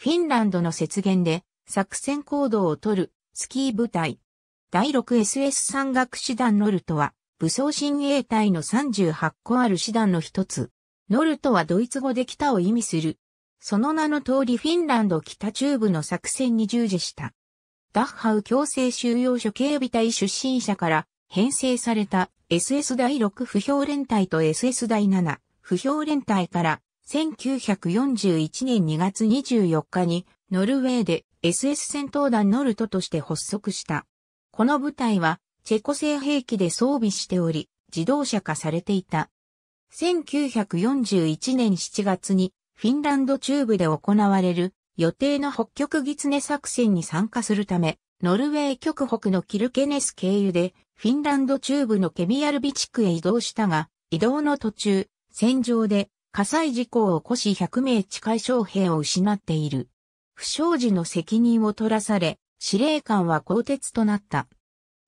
フィンランドの雪原で作戦行動をとるスキー部隊。第 6SS 山岳師団ノルトは武装親衛隊の38個ある師団の一つ。ノルトはドイツ語で北を意味する。その名の通りフィンランド北中部の作戦に従事した。ダッハウ強制収容所警備隊出身者から編成された SS 第6不評連隊と SS 第7不評連隊から1941年2月24日にノルウェーで SS 戦闘団ノルトとして発足した。この部隊はチェコ製兵器で装備しており、自動車化されていた。1941年7月にフィンランド中部で行われる予定の北極狐作戦に参加するため、ノルウェー極北のキルケネス経由でフィンランド中部のケミアルビ地区へ移動したが、移動の途中、戦場で火災事故を起こし100名近い将兵を失っている。不祥事の責任を取らされ、司令官は更迭となった。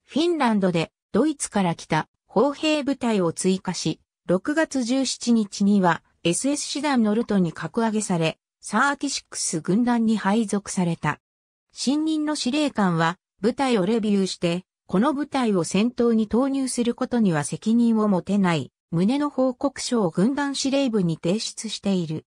フィンランドでドイツから来た砲兵部隊を追加し、6月17日には SS 師団のルトに格上げされ、サーシックス軍団に配属された。新任の司令官は部隊をレビューして、この部隊を戦闘に投入することには責任を持てない。胸の報告書を軍団司令部に提出している。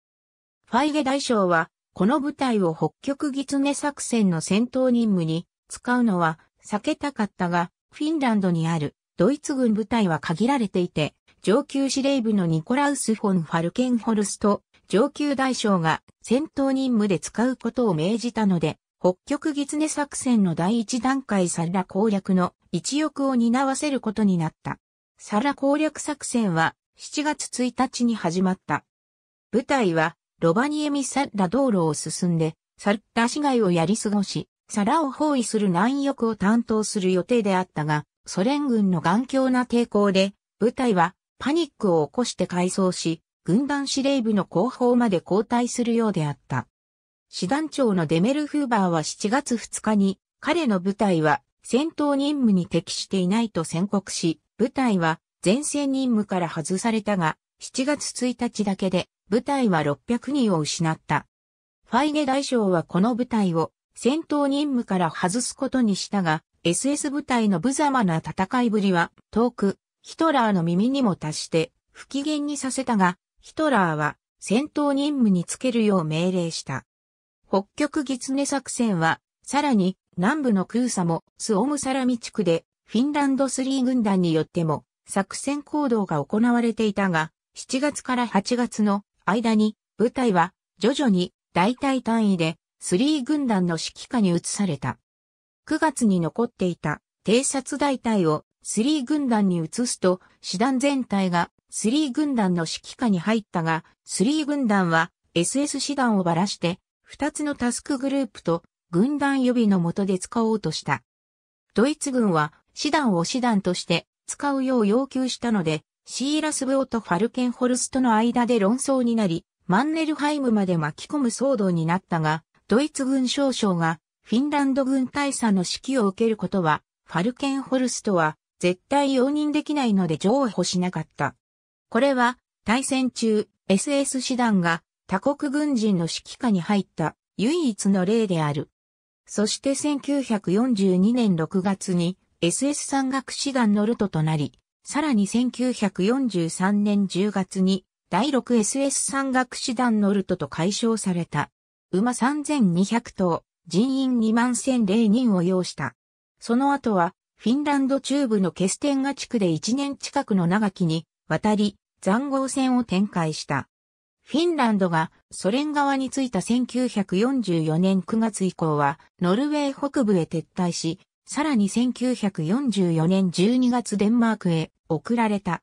ファイゲ大将は、この部隊を北極狐作戦の戦闘任務に使うのは避けたかったが、フィンランドにあるドイツ軍部隊は限られていて、上級司令部のニコラウス・フォン・ファルケンホルスト、上級大将が戦闘任務で使うことを命じたので、北極狐作戦の第一段階サラ攻略の一翼を担わせることになった。サラ攻略作戦は7月1日に始まった。部隊はロバニエミサッラ道路を進んで、サッタ市街をやり過ごし、サラを包囲する南翼を担当する予定であったが、ソ連軍の頑強な抵抗で、部隊はパニックを起こして改装し、軍団司令部の後方まで交代するようであった。師団長のデメルフーバーは7月2日に、彼の部隊は戦闘任務に適していないと宣告し、部隊は前線任務から外されたが、7月1日だけで部隊は600人を失った。ファイゲ大将はこの部隊を戦闘任務から外すことにしたが、SS 部隊の無様な戦いぶりは遠く、ヒトラーの耳にも達して不機嫌にさせたが、ヒトラーは戦闘任務につけるよう命令した。北極狐作戦は、さらに南部の空サもスオムサラミ地区でフィンランド3軍団によっても作戦行動が行われていたが、7月から8月の間に部隊は徐々に大体単位で3軍団の指揮下に移された。9月に残っていた偵察大隊を3軍団に移すと、師団全体が3軍団の指揮下に入ったが、3軍団は SS 師団をばらして、2つのタスクグループと軍団予備の下で使おうとした。ドイツ軍は師団を師団として使うよう要求したので、シーラスブオとファルケンホルストの間で論争になり、マンネルハイムまで巻き込む騒動になったが、ドイツ軍少将がフィンランド軍大佐の指揮を受けることは、ファルケンホルストは絶対容認できないので譲歩しなかった。これは、対戦中、SS 師団が他国軍人の指揮下に入った唯一の例である。そして1942年6月に SS 山岳師団のルトとなり、さらに1943年10月に第 6SS 山岳師団のルトと解消された。馬3200頭、人員2万1000人を要した。その後は、フィンランド中部のケステンガ地区で1年近くの長きに渡り、残壕戦を展開した。フィンランドがソ連側についた1944年9月以降は、ノルウェー北部へ撤退し、さらに1944年12月デンマークへ送られた。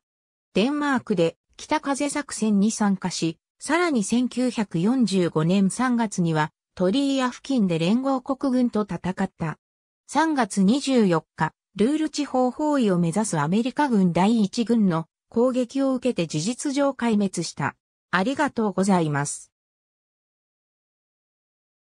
デンマークで北風作戦に参加し、さらに1945年3月には鳥居屋付近で連合国軍と戦った。3月24日、ルール地方包囲を目指すアメリカ軍第1軍の攻撃を受けて事実上壊滅した。ありがとうございます。